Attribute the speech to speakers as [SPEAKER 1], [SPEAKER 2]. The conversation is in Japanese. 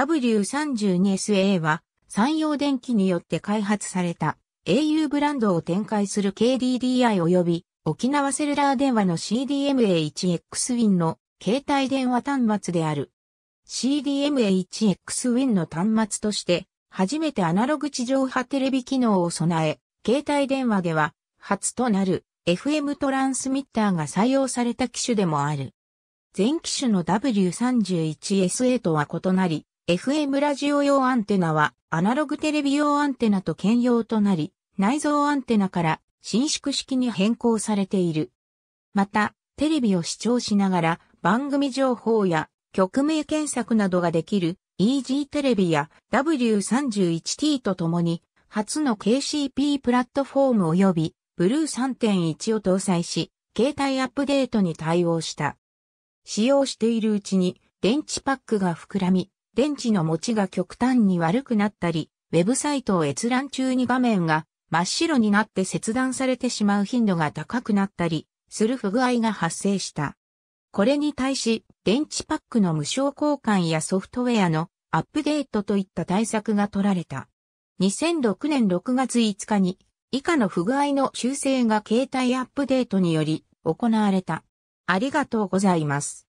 [SPEAKER 1] W32SA は山陽電機によって開発された au ブランドを展開する KDDI 及び沖縄セルラー電話の CDMA1XWIN の携帯電話端末である。CDMA1XWIN の端末として初めてアナログ地上波テレビ機能を備え、携帯電話では初となる FM トランスミッターが採用された機種でもある。全機種の W31SA とは異なり、FM ラジオ用アンテナはアナログテレビ用アンテナと兼用となり、内蔵アンテナから伸縮式に変更されている。また、テレビを視聴しながら番組情報や曲名検索などができる EG テレビや W31T とともに初の KCP プラットフォーム及び b l u 3.1を搭載し、携帯アップデートに対応した。使用しているうちに電池パックが膨らみ、電池の持ちが極端に悪くなったり、ウェブサイトを閲覧中に画面が真っ白になって切断されてしまう頻度が高くなったり、する不具合が発生した。これに対し、電池パックの無償交換やソフトウェアのアップデートといった対策が取られた。2006年6月5日に、以下の不具合の修正が携帯アップデートにより行われた。ありがとうございます。